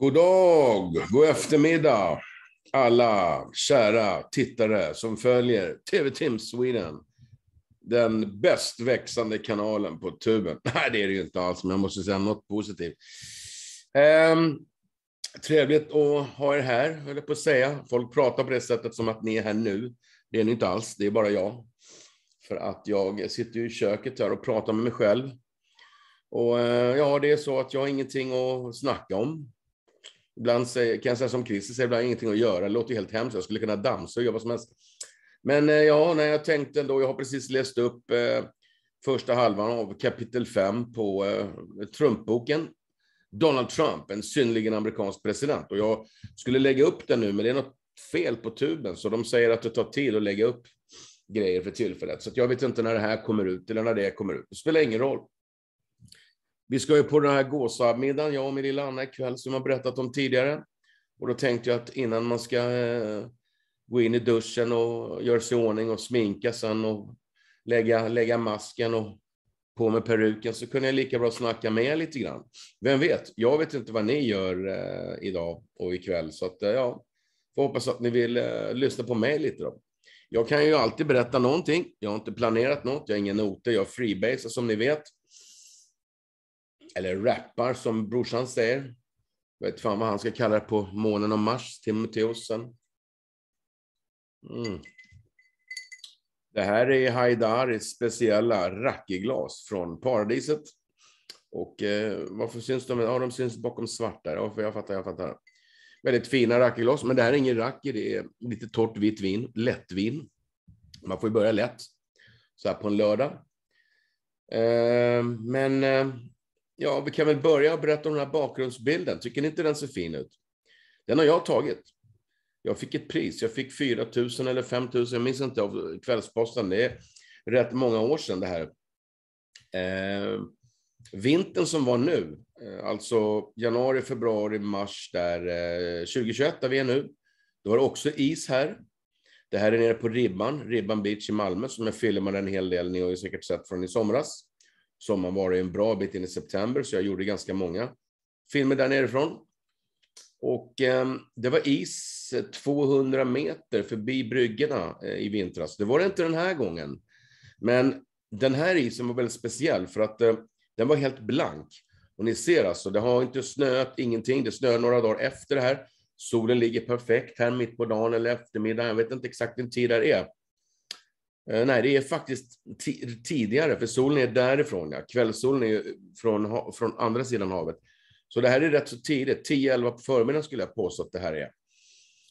God dag, god eftermiddag alla kära tittare som följer TV Tim Sweden. Den bäst växande kanalen på tuben. Nej, det är det ju inte alls, men jag måste säga något positivt. Um, trevligt att ha er här, höll jag på att säga. Folk pratar på det sättet som att ni är här nu. Det är ni inte alls, det är bara jag. För att jag sitter ju i köket här och pratar med mig själv. Och eh, ja, det är så att jag har ingenting att snacka om. Ibland säger, kan jag säga som Christer säger, ibland ingenting att göra. Det låter ju helt hemskt. Jag skulle kunna dammsuga vad som helst. Men eh, ja, när jag tänkte ändå, jag har precis läst upp eh, första halvan av kapitel 5 på eh, Trumpboken. Donald Trump, en synligen amerikansk president. Och jag skulle lägga upp den nu, men det är något fel på tuben, så de säger att det tar tid att lägga upp grejer för tillfället. Så jag vet inte när det här kommer ut eller när det kommer ut. Det spelar ingen roll. Vi ska ju på den här gåsamiddagen, jag och min lilla Anna ikväll, som jag berättat om tidigare. Och då tänkte jag att innan man ska eh, gå in i duschen och göra sig i ordning och sminka sen och lägga, lägga masken och på med peruken så kunde jag lika bra snacka med er lite grann. Vem vet? Jag vet inte vad ni gör eh, idag och ikväll, så att eh, ja, får hoppas att ni vill eh, lyssna på mig lite då. Jag kan ju alltid berätta någonting. Jag har inte planerat något. Jag har inga noter. Jag freebasar som ni vet eller rappar som brorsan säger. Jag vet fan vad han ska kalla det på månen och Mars, Timoteosen. Mm. Det här är Haidaris speciella rackiglas från paradiset. Och eh, varför syns de? Ja, de syns bakom svart där. Ja, jag fattar, jag fattar. Väldigt fina rackiglas, men det här är ingen racki, det är lite torrt vitt vin, lättvin. Man får ju börja lätt, så här på en lördag. Eh, men eh, Ja, vi kan väl börja berätta om den här bakgrundsbilden. Tycker ni inte den ser fin ut? Den har jag tagit. Jag fick ett pris. Jag fick 4 000 eller 5 000, jag minns inte, av Kvällsposten. Det är rätt många år sedan det här. Eh, vintern som var nu, eh, alltså januari, februari, mars där, eh, 2021 där vi är nu, då var det också is här. Det här är nere på Ribban, Ribban Beach i Malmö, som jag filmade en hel del, ni har ju säkert sett från i somras sommaren varit en bra bit in i september, så jag gjorde ganska många filmer där nerifrån. Och eh, det var is 200 eh, meter förbi bryggorna eh, i vintras. Det var det inte den här gången. Men den här isen var väldigt speciell för att eh, den var helt blank. Och ni ser alltså, det har inte snöat ingenting. Det snöar några dagar efter det här. Solen ligger perfekt här mitt på dagen eller eftermiddagen. Jag vet inte exakt vilken tid det är. Eh, nej, det är faktiskt tidigare, för solen är därifrån. Ja. Kvällssolen är från, från andra sidan havet. Så det här är rätt så tidigt, 10-11 på förmiddagen skulle jag påstå att det här är.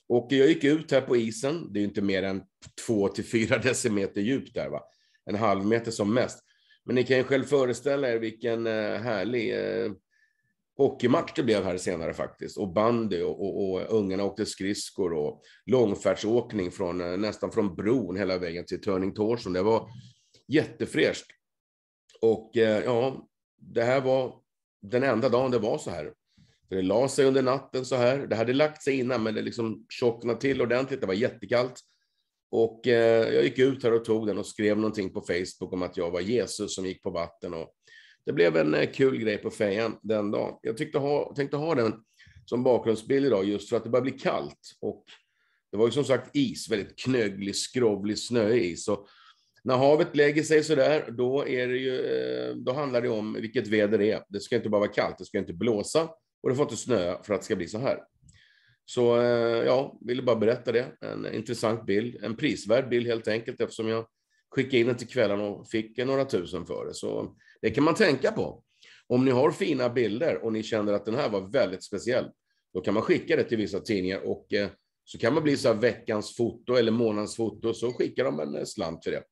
Och jag gick ut här på isen, det är ju inte mer än 2-4 decimeter djupt där, va? en halv meter som mest. Men ni kan ju själv föreställa er vilken eh, härlig eh, hockeymatch det blev här senare faktiskt, och bandy och, och, och ungarna åkte skridskor och långfärdsåkning från, eh, nästan från bron hela vägen till Turning Torson. Det var jättefräscht. Och eh, ja, det här var den enda dagen det var så här. Det la sig under natten så här. Det hade lagt sig innan, men det liksom tjocknade till ordentligt. Det var jättekallt. Och eh, jag gick ut här och tog den och skrev någonting på Facebook om att jag var Jesus som gick på vatten och det blev en eh, kul grej på fejan den dagen. Jag tyckte ha, tänkte ha den som bakgrundsbild idag just för att det börjar bli kallt. Och det var ju som sagt is, väldigt knöglig, skrovlig snöis. Och när havet lägger sig sådär, då, eh, då handlar det om vilket väder det är. Det ska inte bara vara kallt, det ska inte blåsa och det får inte snöa för att det ska bli så här. Så eh, ja, ville bara berätta det. En intressant bild, en prisvärd bild helt enkelt eftersom jag skickade in den till kvällen och fick några tusen för det. Så det kan man tänka på. Om ni har fina bilder och ni känner att den här var väldigt speciell, då kan man skicka det till vissa tidningar och eh, så kan man bli så här veckans foto eller månadens foto, så skickar de en eh, slant för det.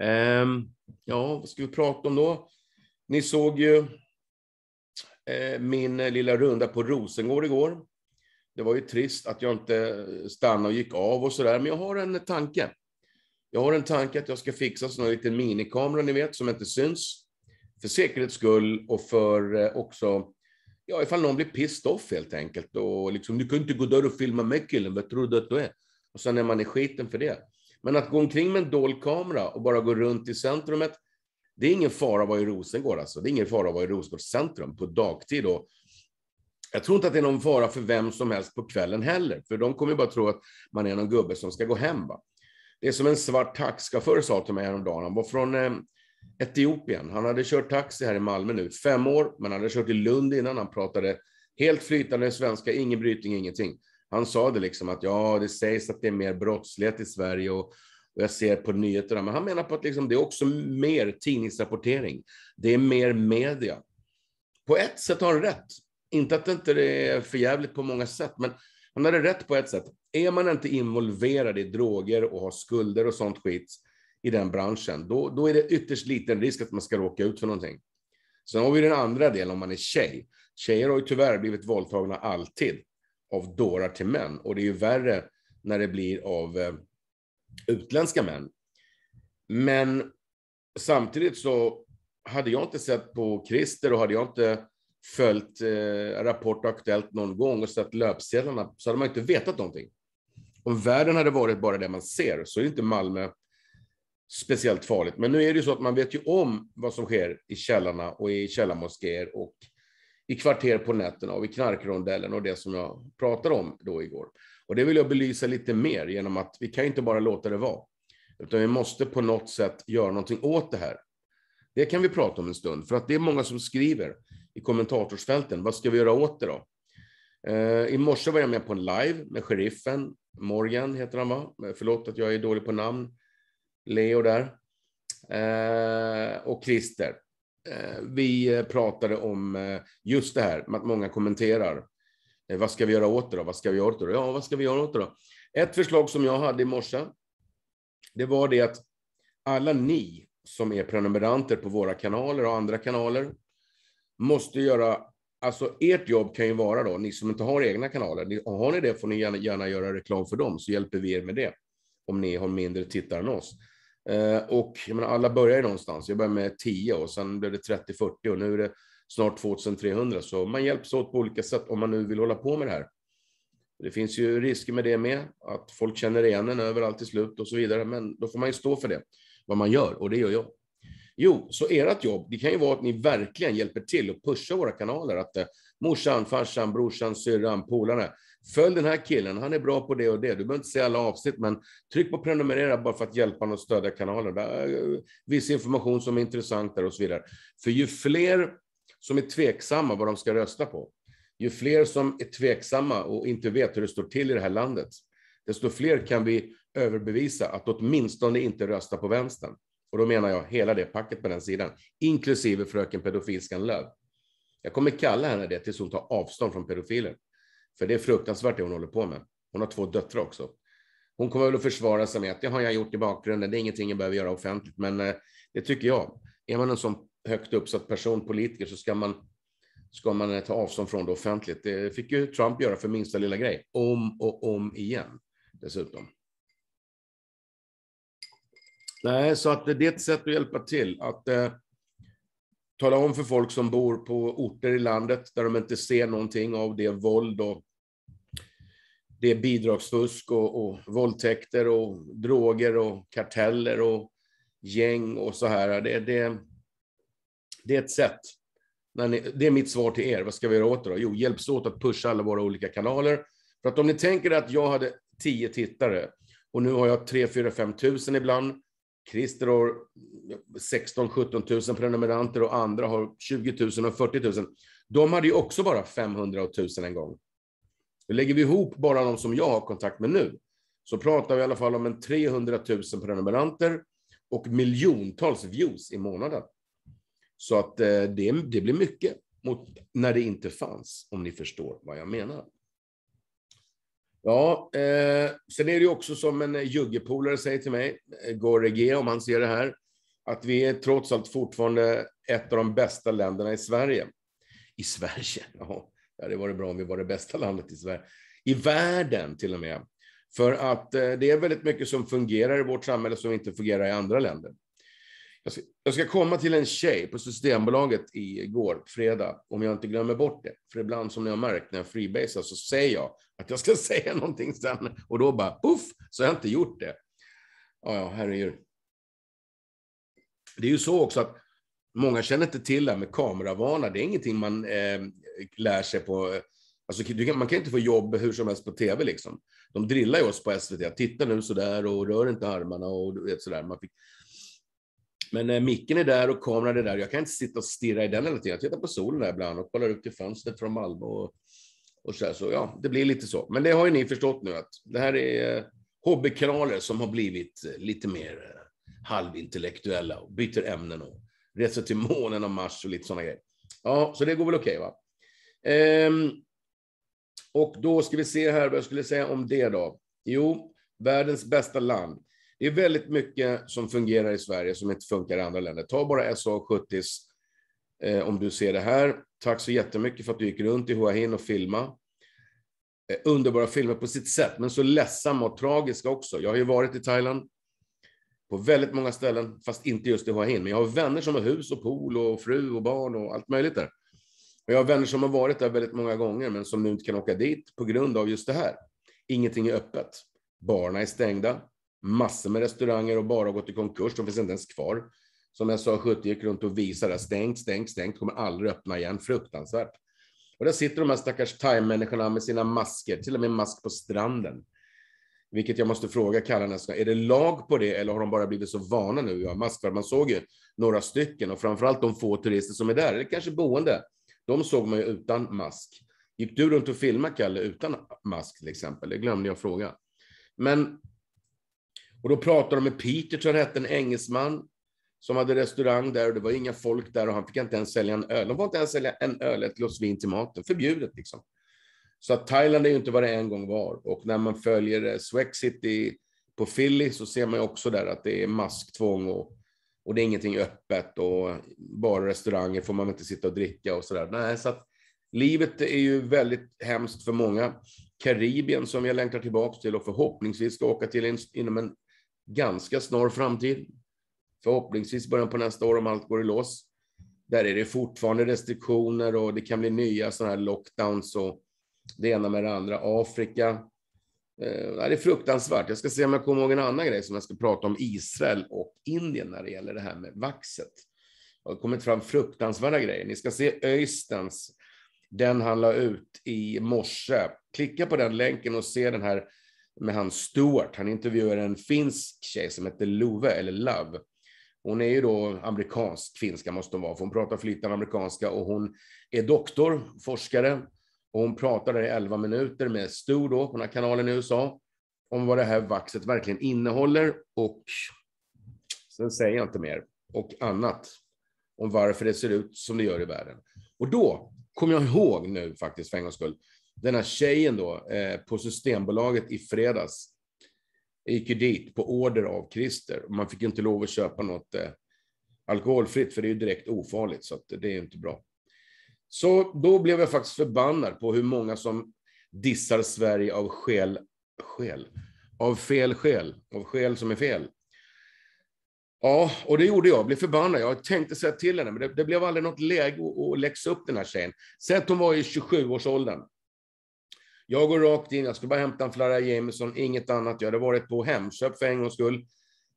Ehm, ja, vad ska vi prata om då? Ni såg ju eh, min eh, lilla runda på Rosengård igår. Det var ju trist att jag inte stannade och gick av och sådär, men jag har en tanke. Jag har en tanke att jag ska fixa en liten minikamera, ni vet, som inte syns. För säkerhets skull och för eh, också, ja, ifall någon blir pissed off helt enkelt. Och liksom, du kan inte gå där och filma mig killen, vad tror du att du är? Och sen är man i skiten för det. Men att gå omkring med en dold kamera och bara gå runt i centrumet, det är ingen fara att vara i Rosengård alltså. Det är ingen fara att vara i Rosengårds centrum på dagtid. Och jag tror inte att det är någon fara för vem som helst på kvällen heller, för de kommer ju bara tro att man är någon gubbe som ska gå hem. Va? Det är som en svart taxichaufför sa till mig häromdagen. Han var från eh, Etiopien. Han hade kört taxi här i Malmö nu, fem år, men han hade kört i Lund innan. Han pratade helt flytande svenska, ingen brytning, ingenting. Han sa det liksom att ja, det sägs att det är mer brottslighet i Sverige och, och jag ser på nyheterna, men han menar på att liksom, det är också mer tidningsrapportering. Det är mer media. På ett sätt har han rätt. Inte att det inte är förjävligt på många sätt, men han hade rätt på ett sätt. Är man inte involverad i droger och har skulder och sånt skit i den branschen, då, då är det ytterst liten risk att man ska råka ut för någonting. Sen har vi den andra delen om man är tjej. Tjejer har ju tyvärr blivit våldtagna alltid av dårar till män och det är ju värre när det blir av eh, utländska män. Men samtidigt så hade jag inte sett på Christer och hade jag inte följt eh, Rapport och Aktuellt någon gång och sett löpsedlarna så hade man inte vetat någonting. Om världen hade varit bara det man ser så är inte Malmö speciellt farligt. Men nu är det ju så att man vet ju om vad som sker i källarna och i källarmoskéer och i kvarter på nätterna och i knarkrondellen och det som jag pratade om då igår. Och det vill jag belysa lite mer genom att vi kan inte bara låta det vara, utan vi måste på något sätt göra någonting åt det här. Det kan vi prata om en stund, för att det är många som skriver i kommentatorsfälten. Vad ska vi göra åt det då? Eh, I morse var jag med på en live med sheriffen. Morgan heter han va? Förlåt att jag är dålig på namn. Leo där. Eh, och Christer. Eh, vi pratade om just det här med att många kommenterar. Vad ska vi göra åt det då? Vad ska vi göra åt det då? Ja, vad ska vi göra åt det då? Ett förslag som jag hade i morse, det var det att alla ni som är prenumeranter på våra kanaler och andra kanaler, måste göra, alltså ert jobb kan ju vara då, ni som inte har egna kanaler, har ni det får ni gärna, gärna göra reklam för dem, så hjälper vi er med det, om ni har mindre tittare än oss. Eh, och jag menar, alla börjar ju någonstans, jag började med 10 och sen blev det 30-40 och nu är det snart 2300, så man hjälps åt på olika sätt om man nu vill hålla på med det här. Det finns ju risker med det med, att folk känner igen en överallt till slut och så vidare, men då får man ju stå för det, vad man gör, och det gör jag. Jo, så ert jobb, det kan ju vara att ni verkligen hjälper till och pushar våra kanaler. Att eh, morsan, farsan, brorsan, syrran, polarna. Följ den här killen, han är bra på det och det. Du behöver inte se alla avsnitt, men tryck på prenumerera bara för att hjälpa honom att stödja kanalen. Eh, viss information som är intressant där och så vidare. För ju fler som är tveksamma vad de ska rösta på, ju fler som är tveksamma och inte vet hur det står till i det här landet, desto fler kan vi överbevisa att åtminstone inte rösta på vänstern. Och då menar jag hela det packet på den sidan, inklusive fröken pedofilskan Lööf. Jag kommer kalla henne det tills hon tar avstånd från pedofiler. För det är fruktansvärt det hon håller på med. Hon har två döttrar också. Hon kommer väl att försvara sig med att det har jag gjort i bakgrunden, det är ingenting jag behöver göra offentligt, men eh, det tycker jag. Är man en sån högt uppsatt person, politiker, så ska man, ska man eh, ta avstånd från det offentligt. Det fick ju Trump göra för minsta lilla grej, om och om igen dessutom. Nej, så att det är ett sätt att hjälpa till. Att eh, tala om för folk som bor på orter i landet där de inte ser någonting av det våld och det bidragsfusk och, och våldtäkter och droger och karteller och gäng och så här. Det, det, det är ett sätt. Ni, det är mitt svar till er. Vad ska vi göra åt det då? Jo, hjälps åt att pusha alla våra olika kanaler. För att om ni tänker att jag hade tio tittare och nu har jag 3, 4, 5 tusen ibland Christer har 16 17 000 prenumeranter och andra har 20 000 och 40 000. De hade ju också bara 500 och 1000 en gång. lägger vi ihop bara de som jag har kontakt med nu, så pratar vi i alla fall om en 300 000 prenumeranter och miljontals views i månaden. Så att eh, det, det blir mycket mot när det inte fanns, om ni förstår vad jag menar. Ja, eh, sen är det ju också som en eh, juggepolare säger till mig, eh, Gore G, om han ser det här, att vi är trots allt fortfarande ett av de bästa länderna i Sverige. I Sverige? Ja, det hade varit bra om vi var det bästa landet i Sverige. I världen till och med. För att eh, det är väldigt mycket som fungerar i vårt samhälle som inte fungerar i andra länder. Jag ska, jag ska, komma till en tjej på Systembolaget igår, fredag, om jag inte glömmer bort det. För ibland som ni har märkt när jag freebasar så säger jag att jag ska säga någonting sen och då bara puff, så har jag inte gjort det. Ja, ja, herregud. Det är ju så också att många känner inte till det här med kameravana. Det är ingenting man eh, lär sig på eh, Alltså, man kan inte få jobb hur som helst på tv. Liksom. De drillar ju oss på SVT. Titta nu sådär och rör inte armarna och sådär. Man fick men eh, micken är där och kameran är där. Jag kan inte sitta och stirra i den hela tiden. Jag tittar på solen där ibland och kollar ut i fönstret från Malmö och, och så, så ja, det blir lite så. Men det har ju ni förstått nu att det här är eh, hobbykanaler som har blivit eh, lite mer eh, halvintellektuella och byter ämnen och reser till månen och Mars och lite sådana grejer. Ja, så det går väl okej, okay, va? Ehm, och då ska vi se här vad jag skulle säga om det då. Jo, världens bästa land. Det är väldigt mycket som fungerar i Sverige som inte funkar i andra länder. Ta bara SA70s, eh, om du ser det här. Tack så jättemycket för att du gick runt i Hua Hin och filmade. Eh, underbara filmer på sitt sätt, men så ledsamma och tragiska också. Jag har ju varit i Thailand på väldigt många ställen, fast inte just i Hua Hin. Men jag har vänner som har hus och pool och fru och barn och allt möjligt där. jag har vänner som har varit där väldigt många gånger, men som nu inte kan åka dit på grund av just det här. Ingenting är öppet. Barna är stängda. Massor med restauranger och bara gått i konkurs. De finns inte ens kvar. Som jag sa, 70 gick runt och visade stängt, stängt, stängt, kommer aldrig öppna igen. Fruktansvärt. Och där sitter de här stackars time-människorna med sina masker, till och med mask på stranden. Vilket jag måste fråga Kalle kallarna, är det lag på det eller har de bara blivit så vana nu att ha mask? För man såg ju några stycken och framförallt de få turister som är där, eller kanske boende. De såg man ju utan mask. Gick du runt och filmade, Kalle, utan mask till exempel? Det glömde jag fråga. Men och då pratade de med Peter, tror jag hette, en engelsman som hade restaurang där och det var inga folk där och han fick inte ens sälja en öl. De får inte ens sälja en öl, ett glas vin till maten. Förbjudet liksom. Så att Thailand är ju inte vad det en gång var. Och när man följer eh, Swexit på Philly så ser man ju också där att det är masktvång och, och det är ingenting öppet och bara restauranger får man inte sitta och dricka och sådär. Nej, så att livet är ju väldigt hemskt för många. Karibien som jag längtar tillbaks till och förhoppningsvis ska åka till inom en ganska snar framtid, förhoppningsvis början på nästa år om allt går i lås. Där är det fortfarande restriktioner och det kan bli nya sådana här lockdowns och det ena med det andra. Afrika. Eh, det är fruktansvärt. Jag ska se om jag kommer ihåg en annan grej som jag ska prata om Israel och Indien när det gäller det här med vaxet. Det har kommit fram fruktansvärda grejer. Ni ska se Öystens, Den han la ut i morse. Klicka på den länken och se den här med han Stuart, Han intervjuar en finsk tjej som heter Love, eller Love. Hon är ju då amerikansk finska, måste hon vara, för hon pratar flytande amerikanska och hon är doktor, forskare. Och hon pratade i 11 minuter med Stu då, på den här kanalen i USA, om vad det här vaxet verkligen innehåller och sen säger jag inte mer, och annat om varför det ser ut som det gör i världen. Och då kom jag ihåg nu faktiskt för en gångs skull den här tjejen då, eh, på Systembolaget i fredags. gick ju dit på order av Christer. Man fick inte lov att köpa något eh, alkoholfritt, för det är ju direkt ofarligt, så det är inte bra. Så då blev jag faktiskt förbannad på hur många som dissar Sverige av skäl, skäl, av fel skäl, av skäl som är fel. Ja, och det gjorde jag. jag blev förbannad. Jag tänkte säga till henne, men det, det blev aldrig något läge att, att läxa upp den här tjejen. Säg att hon var i 27-årsåldern. Jag går rakt in, jag skulle bara hämta en Flara Jameson, inget annat. Jag hade varit på Hemköp för en gångs skull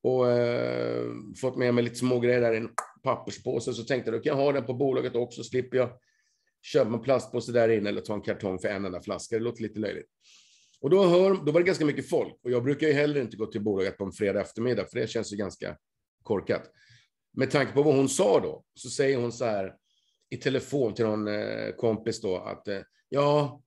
och eh, fått med mig lite smågrejer där i en papperspåse. Så tänkte jag, då kan jag ha den på bolaget också, slipper jag köpa en plastpåse där inne eller ta en kartong för en enda flaska. Det låter lite löjligt. Och då, hör, då var det ganska mycket folk och jag brukar ju heller inte gå till bolaget på en fredag eftermiddag, för det känns ju ganska korkat. Med tanke på vad hon sa då, så säger hon så här i telefon till någon eh, kompis då att eh, ja,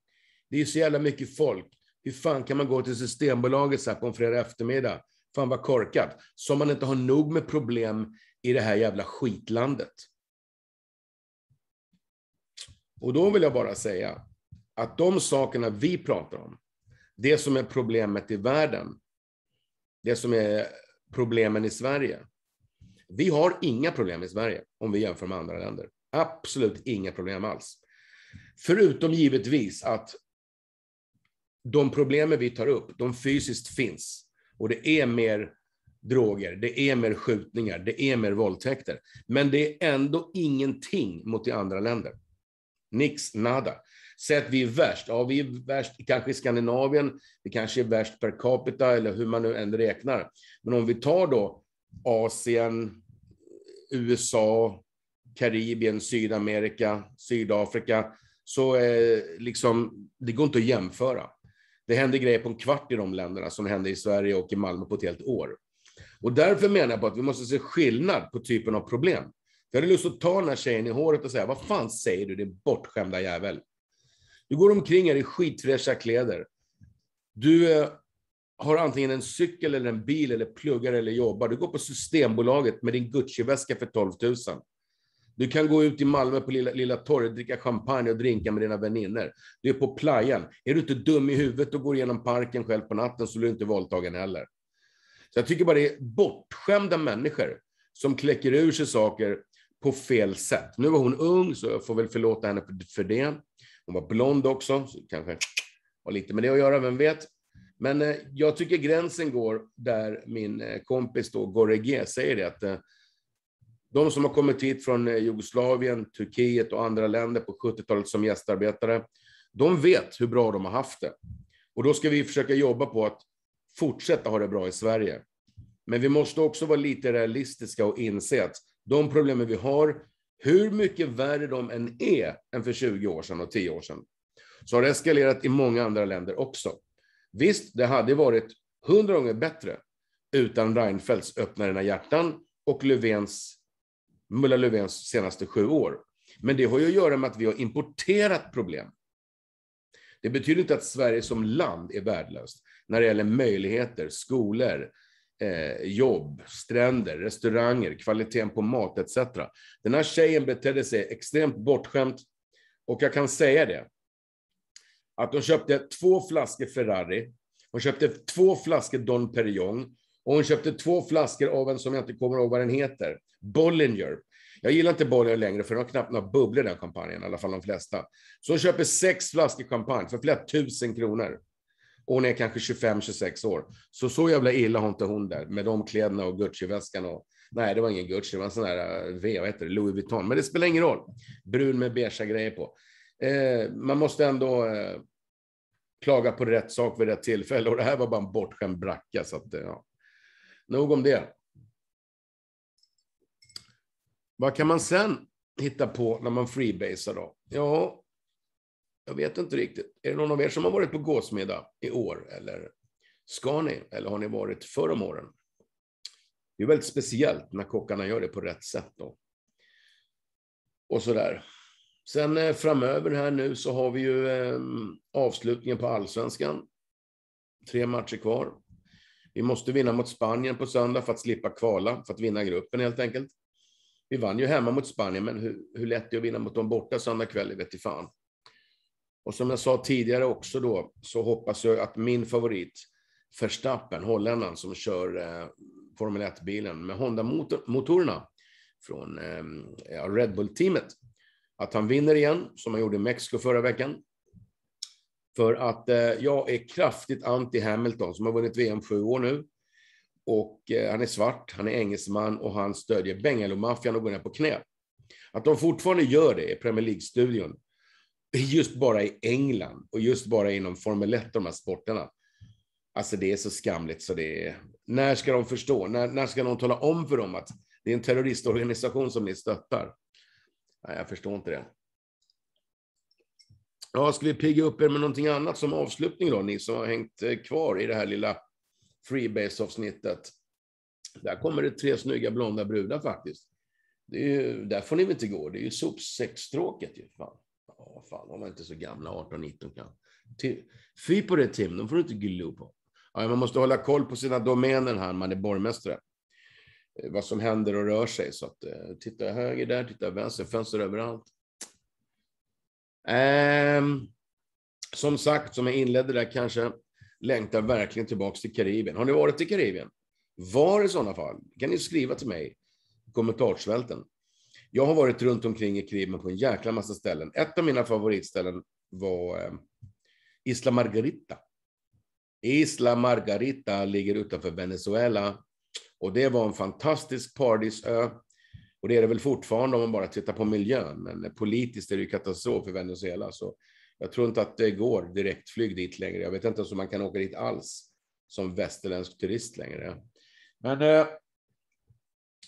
det är så jävla mycket folk. Hur fan kan man gå till Systembolaget så här på en fredag eftermiddag? Fan vad korkat. Som man inte har nog med problem i det här jävla skitlandet. Och då vill jag bara säga att de sakerna vi pratar om, det som är problemet i världen, det som är problemen i Sverige. Vi har inga problem i Sverige om vi jämför med andra länder. Absolut inga problem alls. Förutom givetvis att de problemen vi tar upp, de fysiskt finns. Och det är mer droger, det är mer skjutningar, det är mer våldtäkter. Men det är ändå ingenting mot de andra länder. Nix, nada. Säg att vi är värst. Ja, vi är värst kanske i Skandinavien, vi kanske är värst per capita eller hur man nu än räknar. Men om vi tar då Asien, USA, Karibien, Sydamerika, Sydafrika, så eh, liksom, det går inte att jämföra. Det händer grejer på en kvart i de länderna som händer i Sverige och i Malmö på ett helt år. Och därför menar jag på att vi måste se skillnad på typen av problem. Jag hade lust att ta den här tjejen i håret och säga, vad fan säger du din bortskämda jävel? Du går omkring här i skitfräscha kläder. Du eh, har antingen en cykel eller en bil eller pluggar eller jobbar. Du går på Systembolaget med din Gucci-väska för 12 000. Du kan gå ut i Malmö på Lilla, lilla torget, dricka champagne och drinka med dina vänner. Du är på playan. Är du inte dum i huvudet och går igenom parken själv på natten så blir du inte våldtagen heller. Så jag tycker bara det är bortskämda människor som kläcker ur sig saker på fel sätt. Nu var hon ung, så jag får väl förlåta henne för det. Hon var blond också, så kanske har lite med det att göra, vem vet? Men eh, jag tycker gränsen går där min eh, kompis då, G säger det att eh, de som har kommit hit från eh, Jugoslavien, Turkiet och andra länder på 70-talet som gästarbetare, de vet hur bra de har haft det. Och då ska vi försöka jobba på att fortsätta ha det bra i Sverige. Men vi måste också vara lite realistiska och inse att de problemen vi har, hur mycket värre de än är än för 20 år sedan och 10 år sedan, så har det eskalerat i många andra länder också. Visst, det hade varit hundra gånger bättre utan Reinfeldts öppna dina hjärtan och Löfvens Mulla Löfvens senaste sju år. Men det har ju att göra med att vi har importerat problem. Det betyder inte att Sverige som land är värdelöst när det gäller möjligheter, skolor, eh, jobb, stränder, restauranger, kvaliteten på mat etc. Den här tjejen betedde sig extremt bortskämt och jag kan säga det. Att hon köpte två flaskor Ferrari, hon köpte två flaskor Don Perignon, och hon köpte två flaskor av en som jag inte kommer ihåg vad den heter. Bollinger. Jag gillar inte Bollinger längre, för den har knappt några bubblor den champagnen, i alla fall de flesta. Så hon köper sex flaskor champagne för flera tusen kronor. Och hon är kanske 25-26 år. Så så jävla illa har inte hon där, med de kläderna och Gucci-väskan och... Nej, det var ingen Gucci, det var en sån där eh, V, vad heter det, Louis Vuitton. Men det spelar ingen roll. Brun med beiga grejer på. Eh, man måste ändå... Eh, klaga på rätt sak vid rätt tillfälle och det här var bara en bortskämd bracka. Så att, eh, ja. Nog om det. Vad kan man sen hitta på när man freebasar då? Ja, jag vet inte riktigt. Är det någon av er som har varit på gåsmiddag i år? Eller ska ni? Eller har ni varit förr om åren? Det är väldigt speciellt när kockarna gör det på rätt sätt. Då. Och sådär. Sen eh, framöver här nu så har vi ju eh, avslutningen på allsvenskan. Tre matcher kvar. Vi måste vinna mot Spanien på söndag för att slippa kvala, för att vinna gruppen helt enkelt. Vi vann ju hemma mot Spanien, men hur, hur lätt det är att vinna mot dem borta söndag kväll, vet i fan. Och som jag sa tidigare också då, så hoppas jag att min favorit, Verstappen, holländaren som kör eh, Formel 1-bilen med Honda-motorerna från eh, Red Bull-teamet, att han vinner igen, som han gjorde i Mexiko förra veckan, för att eh, jag är kraftigt anti Hamilton som har vunnit VM sju år nu. Och eh, han är svart, han är engelsman och han stödjer Bengalomaffian och går ner på knä. Att de fortfarande gör det i Premier League-studion, just bara i England och just bara inom Formel 1 de här sporterna. Alltså det är så skamligt så det är... När ska de förstå? När, när ska någon tala om för dem att det är en terroristorganisation som ni stöttar? Nej, jag förstår inte det. Ja, ska vi pigga upp er med någonting annat som avslutning då, ni som har hängt eh, kvar i det här lilla Freebase-avsnittet? Där kommer det tre snygga blonda brudar faktiskt. Ju, där får ni väl inte gå, det är ju sopsexstråket ju. Fan. Ja, fan, de är inte så gamla, 18, 19 kan. Fy på det Tim, de får du inte glo på. Ja, man måste hålla koll på sina domäner här, man är borgmästare. Eh, vad som händer och rör sig, så att eh, titta höger där, titta vänster, fönster överallt. Ehm, som sagt, som jag inledde där kanske, längtar verkligen tillbaka till Karibien. Har ni varit i Karibien? Var i sådana fall? Kan ni skriva till mig i kommentarsvälten? Jag har varit runt omkring i Karibien på en jäkla massa ställen. Ett av mina favoritställen var ehm, Isla Margarita. Isla Margarita ligger utanför Venezuela och det var en fantastisk paradisö och det är det väl fortfarande om man bara tittar på miljön, men politiskt är det ju katastrof i Venezuela. Så jag tror inte att det går direktflyg dit längre. Jag vet inte ens om man kan åka dit alls som västerländsk turist längre. Men eh,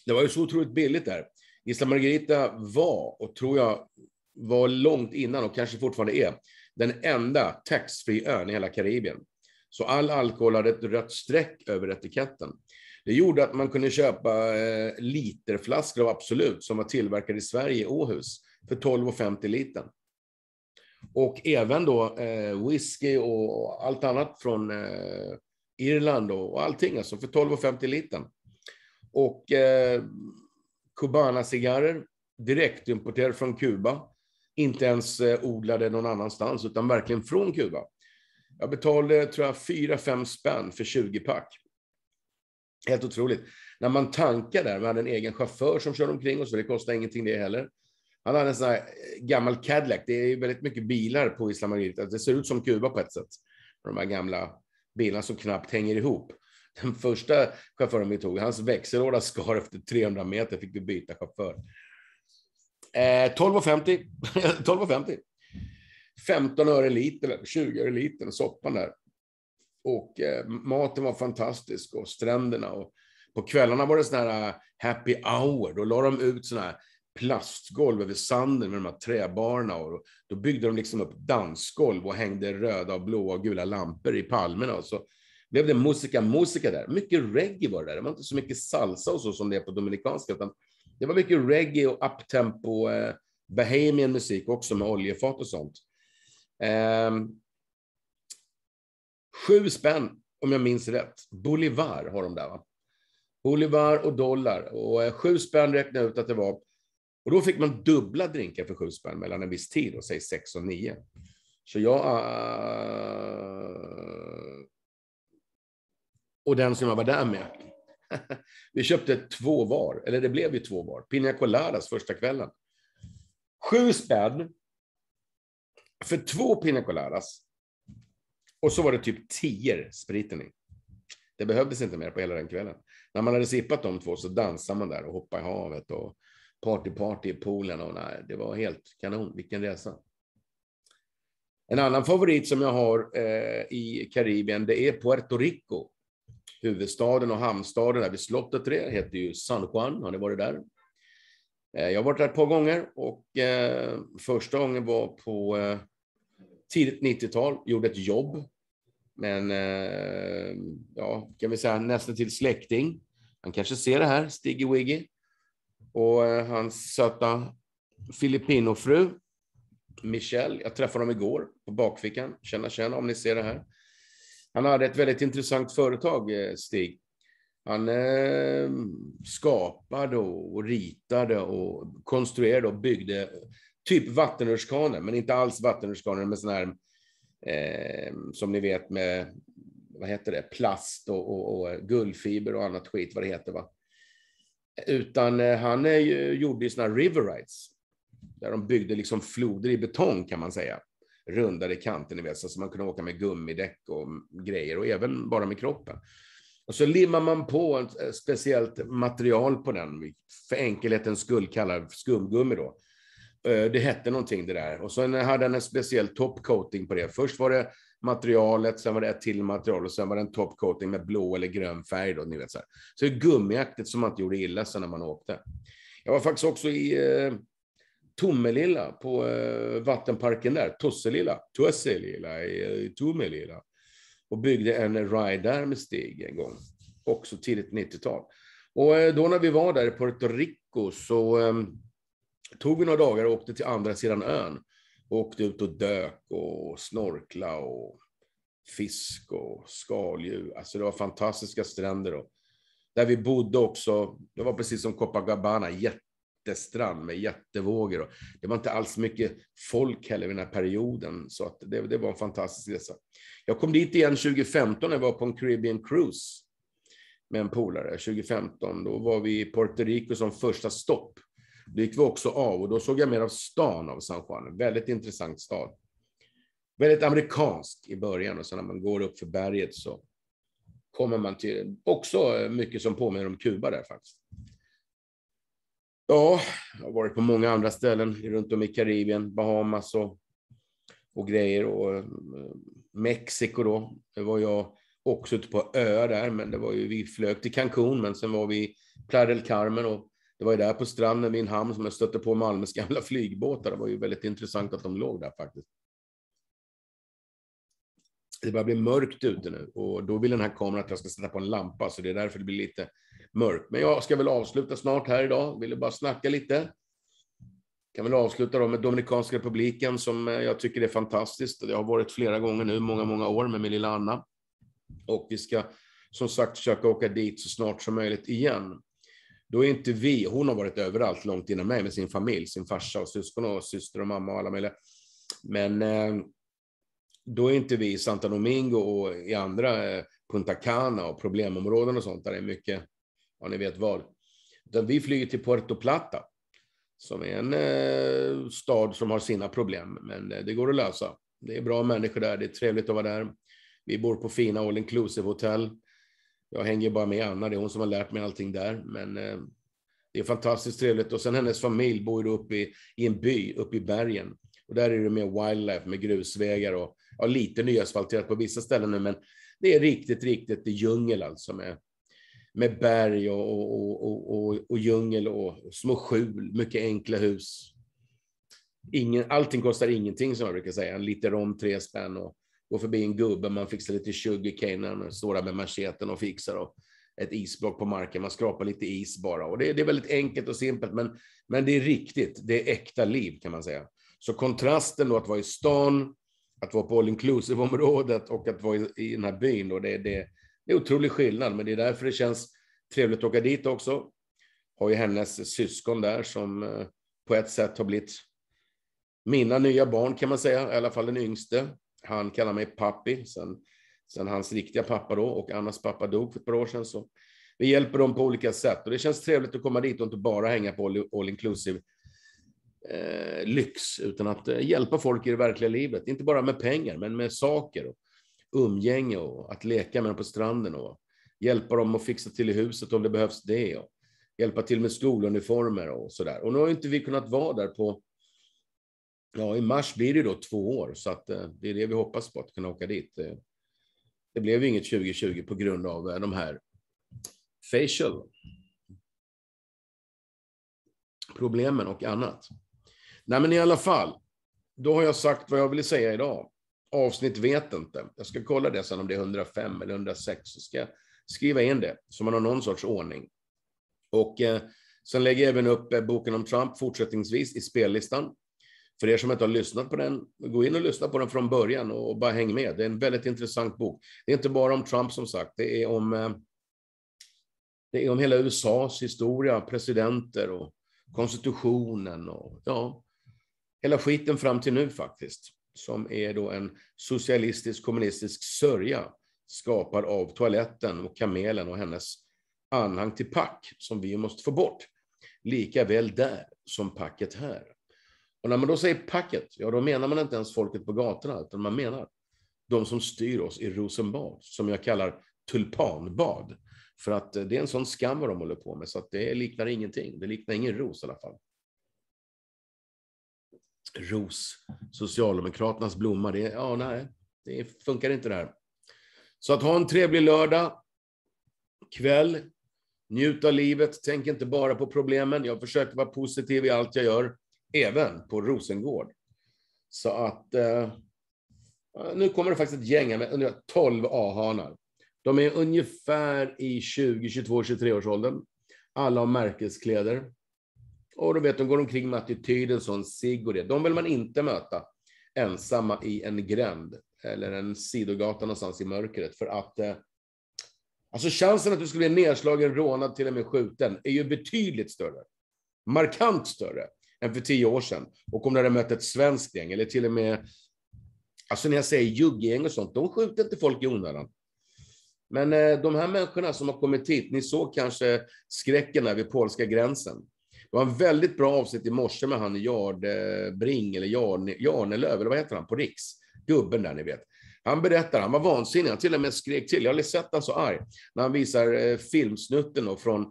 det var ju så otroligt billigt där. Isla Margarita var, och tror jag var långt innan och kanske fortfarande är, den enda taxfree-ön i hela Karibien. Så all alkohol hade ett rött streck över etiketten. Det gjorde att man kunde köpa eh, literflaskor av Absolut som var tillverkade i Sverige, i Åhus, för 12,50 liter. Och även då eh, whisky och, allt annat från eh, Irland och, och allting, alltså för 12,50 liter. Och eh, Cubana-cigarrer, direktimporterade från Kuba. Inte ens eh, odlade någon annanstans, utan verkligen från Kuba. Jag betalade, tror jag, 4-5 spänn för 20 pack. Helt otroligt. När man tankar där, man hade en egen chaufför som körde omkring oss, för det kostade ingenting det heller. Han hade en sån här eh, gammal Cadillac. Det är väldigt mycket bilar på Isla Margarita. Det ser ut som Kuba på ett sätt. De här gamla bilarna som knappt hänger ihop. Den första chauffören vi tog, hans växellåda skar efter 300 meter, fick vi byta chaufför. Eh, 12,50. 12,50. 15 öre litern, 20 öre litern, soppan där och eh, maten var fantastisk och stränderna. Och på kvällarna var det sån här eh, happy hour. Då la de ut såna här plastgolv över sanden med de här träbarna. Och då byggde de liksom upp dansgolv och hängde röda, och blåa och gula lampor i palmerna. Och så blev det musika, musika där. Mycket reggae var det där. Det var inte så mycket salsa och så som det är på dominikanska, utan det var mycket reggae och uptempo, eh, Bahamian musik också med oljefat och sånt. Um, Sju spänn, om jag minns rätt. Bolivar har de där, va? Bolivar och dollar. Och eh, sju spänn räknade jag ut att det var. Och då fick man dubbla drinkar för sju spänn mellan en viss tid, och säg sex och nio. Så jag... Eh, och den som jag var där med. Vi köpte två var, eller det blev ju två var. Pina Coladas första kvällen. Sju spänn för två Pina Coladas och så var det typ tio spriten i. Det behövdes inte mer på hela den kvällen. När man hade sippat de två så dansade man där och hoppade i havet och party, party i poolen. Och nej, det var helt kanon. Vilken resa. En annan favorit som jag har eh, i Karibien, det är Puerto Rico. Huvudstaden och hamnstaden där vid slottet där heter ju San Juan. Har ni varit där? Eh, jag har varit där ett par gånger och eh, första gången var på eh, tidigt 90-tal, gjorde ett jobb men eh, ja, kan vi säga nästan till släkting. Han kanske ser det här, Stiggy Wiggy. Och eh, hans söta Filippinofru, Michelle. Jag träffade honom igår på bakfickan. Känna, känna om ni ser det här. Han hade ett väldigt intressant företag, eh, Stig. Han eh, skapade och ritade och konstruerade och byggde typ vattenrutschkanor, men inte alls vattenrutschkanor med sån här Eh, som ni vet med, vad heter det, plast och, och, och guldfiber och annat skit, vad det heter va. Utan eh, han är ju, gjorde ju sådana river rides. Där de byggde liksom floder i betong kan man säga. Rundade kanter ni vet, så man kunde åka med gummidäck och grejer och även bara med kroppen. Och så limmar man på ett speciellt material på den, för enkelhetens skull kallad skumgummi då Eh, det hette någonting det där. Och sen hade den en speciell topcoating på det. Först var det materialet, sen var det ett till material och sen var det en topcoating med blå eller grön färg. Då, ni vet, så, här. så det är gummiaktigt som man inte gjorde illa sen när man åkte. Jag var faktiskt också i eh, Tomelilla på eh, vattenparken där, Tosselilla, Tosselilla i eh, Tomelilla. Och byggde en ride där med Stig en gång. Också tidigt 90-tal. Och eh, då när vi var där i Puerto Rico så ehm, tog vi några dagar och åkte till andra sidan ön. Och åkte ut och dök och snorkla och fisk och skaldjur. Alltså det var fantastiska stränder. Och där vi bodde också, det var precis som Copacabana, jättestrand med jättevågor. Och det var inte alls mycket folk heller vid den här perioden, så att det, det var en fantastisk resa. Jag kom dit igen 2015 när jag var på en Caribbean Cruise med en polare. 2015, då var vi i Puerto Rico som första stopp. Då gick vi också av och då såg jag mer av stan av San Juan. Väldigt intressant stad. Väldigt amerikansk i början och sen när man går upp för berget så kommer man till också mycket som påminner om Kuba där faktiskt. Ja, jag har varit på många andra ställen runt om i Karibien, Bahamas och, och grejer och eh, Mexiko då. Det var jag också ute på öar där, men det var ju, vi flög till Cancun, men sen var vi i Playa del Carmen och det var ju där på stranden vid en hamn som jag stötte på Malmös gamla flygbåtar. Det var ju väldigt intressant att de låg där faktiskt. Det börjar bli mörkt ute nu och då vill den här kameran att jag ska sätta på en lampa, så det är därför det blir lite mörkt. Men jag ska väl avsluta snart här idag. Vill du bara snacka lite. Kan väl avsluta då med Dominikanska republiken som jag tycker är fantastiskt. Det har varit flera gånger nu, många, många år med min lilla Anna. Och vi ska som sagt försöka åka dit så snart som möjligt igen. Då är inte vi, hon har varit överallt långt innan mig med sin familj, sin farsa och syskon och syster och mamma och alla möjliga. Men eh, då är inte vi i Santa Domingo och i andra eh, Punta Cana och problemområden och sånt där det är mycket, ja ni vet vad. Utan vi flyger till Puerto Plata som är en eh, stad som har sina problem, men eh, det går att lösa. Det är bra människor där, det är trevligt att vara där. Vi bor på fina all inclusive hotell. Jag hänger bara med Anna, det är hon som har lärt mig allting där. Men eh, det är fantastiskt trevligt. Och sen hennes familj bor ju uppe i, i, en by uppe i bergen. Och där är det mer wildlife, med grusvägar och ja, lite nyasfalterat på vissa ställen nu, men det är riktigt, riktigt djungel alltså med, med berg och, och, och, och, och djungel och små skjul, mycket enkla hus. Ingen, allting kostar ingenting som jag brukar säga, en liter om tre spänn och Gå förbi en gubbe, man fixar lite sugarcane, står där med macheten och fixar och ett isblock på marken, man skrapar lite is bara. Och det, det, är väldigt enkelt och simpelt, men, men det är riktigt, det är äkta liv kan man säga. Så kontrasten då att vara i stan, att vara på all inclusive-området och att vara i, i den här byn, då, det, det, det är otrolig skillnad, men det är därför det känns trevligt att åka dit också. Har ju hennes syskon där som eh, på ett sätt har blivit mina nya barn kan man säga, i alla fall den yngste. Han kallar mig pappi sen, sen hans riktiga pappa då och Annas pappa dog för ett par år sedan. Så vi hjälper dem på olika sätt och det känns trevligt att komma dit och inte bara hänga på all, all inclusive eh, lyx utan att eh, hjälpa folk i det verkliga livet. Inte bara med pengar, men med saker och umgänge och att leka med dem på stranden och hjälpa dem att fixa till i huset om det behövs det. Och hjälpa till med skoluniformer och så där. Och nu har inte vi kunnat vara där på Ja, i mars blir det då två år, så att eh, det är det vi hoppas på, att kunna åka dit. Eh, det blev inget 2020 på grund av eh, de här facial problemen och annat. Nej, men i alla fall, då har jag sagt vad jag ville säga idag. Avsnitt vet inte. Jag ska kolla det sen om det är 105 eller 106, så ska jag skriva in det, så man har någon sorts ordning. Och eh, sen lägger jag även upp eh, boken om Trump fortsättningsvis i spellistan för er som inte har lyssnat på den, gå in och lyssna på den från början och bara häng med. Det är en väldigt intressant bok. Det är inte bara om Trump som sagt, det är om, eh, det är om hela USAs historia, presidenter och konstitutionen och ja, hela skiten fram till nu faktiskt. Som är då en socialistisk kommunistisk sörja skapad av toaletten och kamelen och hennes anhang till pack som vi måste få bort. Lika väl där som packet här. Och när man då säger packet, ja då menar man inte ens folket på gatorna, utan man menar de som styr oss i Rosenbad, som jag kallar tulpanbad. För att eh, det är en sån skam vad de håller på med, så att det liknar ingenting. Det liknar ingen ros i alla fall. Ros, Socialdemokraternas blomma, det, ja, nej, det funkar inte det här. Så att ha en trevlig lördag kväll. Njut av livet, tänk inte bara på problemen. Jag försöker vara positiv i allt jag gör även på Rosengård. Så att eh, nu kommer det faktiskt ett gäng med 12 A-hanar. De är ungefär i 20, 22, 23 års åldern. Alla har märkeskläder. Och du vet, de går omkring med attityden som sig och det. De vill man inte möta ensamma i en gränd eller en sidogata någonstans i mörkret för att eh, Alltså chansen att du skulle bli nedslagen, rånad, till och med skjuten är ju betydligt större. Markant större än för tio år sedan. Och om du hade mött ett svenskt gäng, eller till och med... Alltså när jag säger ljuggäng och sånt, de skjuter inte folk i onödan. Men eh, de här människorna som har kommit hit, ni såg kanske skräcken där vid polska gränsen. Det var en väldigt bra avsnitt i morse med han Jard eh, Bring, eller Jarn, Jarnelöv, eller vad heter han, på Riks? Gubben där, ni vet. Han berättar, han var vansinnig, han till och med skrek till. Jag har aldrig sett honom så arg. När han visar eh, filmsnutten då från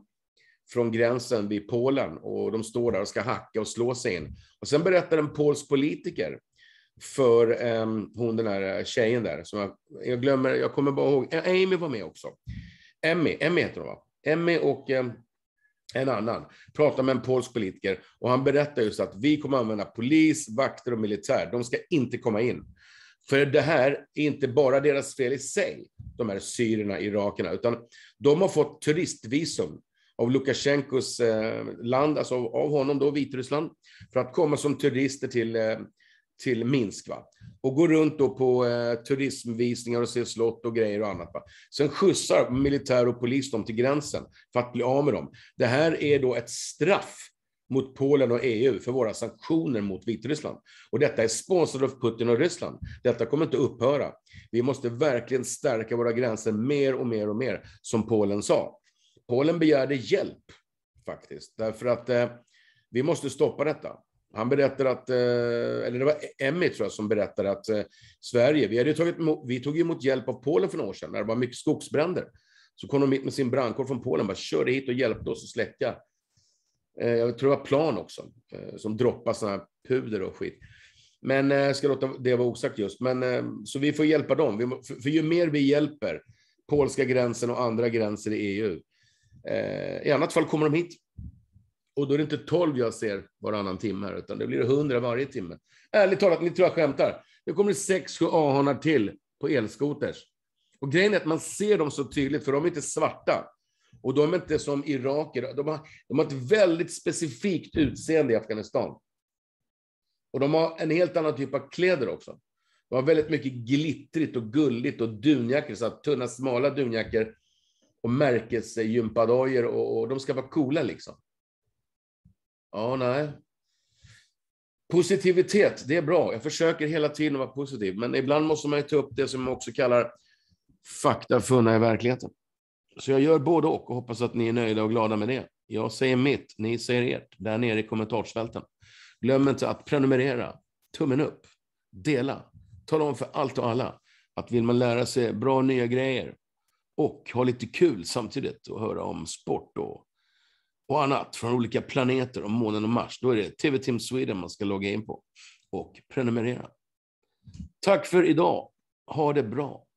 från gränsen vid Polen och de står där och ska hacka och slå sig in. Och sen berättar en polsk politiker för eh, hon den här eh, tjejen där, som jag, jag, glömmer, jag kommer bara ihåg, Amy var med också. Emmy, Emmy heter hon va? Emmy och eh, en annan, pratar med en polsk politiker och han berättar just att vi kommer använda polis, vakter och militär. De ska inte komma in. För det här är inte bara deras fel i sig, de här syrierna, irakerna, utan de har fått turistvisum av Lukasjenkos eh, land, alltså av, honom då, Vitryssland, för att komma som turister till, eh, till Minsk. Va? Och går runt då på eh, turismvisningar och ser slott och grejer och annat. Va? Sen skjutsar militär och polis dem till gränsen för att bli av med dem. Det här är då ett straff mot Polen och EU för våra sanktioner mot Vitryssland. Och detta är sponsrat av Putin och Ryssland. Detta kommer inte upphöra. Vi måste verkligen stärka våra gränser mer och mer och mer, som Polen sa. Polen begärde hjälp faktiskt, därför att eh, vi måste stoppa detta. Han berättade att, eh, eller det var Emmy tror jag som berättade att eh, Sverige, vi, hade tagit emot, vi tog emot hjälp av Polen för några år sedan när det var mycket skogsbränder. Så kom de hit med sin brandkår från Polen, bara körde hit och hjälpte oss att släcka. Eh, jag tror det var plan också, eh, som droppade sådana här puder och skit. Men eh, jag ska låta det vara osagt just. Men, så vi får hjälpa dem. för, ju mer vi hjälper polska gränsen och andra gränser i EU, Eh, I annat fall kommer de hit. Och då är det inte 12 jag ser varannan timme här, utan det blir 100 varje timme. Ärligt talat, ni tror jag skämtar. Nu kommer det 6-7 A-hanar till på elskoters. Och grejen är att man ser dem så tydligt, för de är inte svarta. Och de är inte som iraker. De har, de har ett väldigt specifikt utseende i Afghanistan. Och de har en helt annan typ av kläder också. De har väldigt mycket glittrigt och gulligt och dunjackor, så tunna smala dunjackor och märkesgympadojor och, och de ska vara coola liksom. Ja, nej. Positivitet, det är bra. Jag försöker hela tiden vara positiv, men ibland måste man ju ta upp det som man också kallar fakta funna i verkligheten. Så jag gör både och och hoppas att ni är nöjda och glada med det. Jag säger mitt, ni säger ert, där nere i kommentarsfälten. Glöm inte att prenumerera, tummen upp, dela, tala om för allt och alla att vill man lära sig bra nya grejer, och ha lite kul samtidigt och höra om sport och, och annat från olika planeter, om månen och Mars, då är det TV Team Sweden man ska logga in på och prenumerera. Tack för idag. Ha det bra.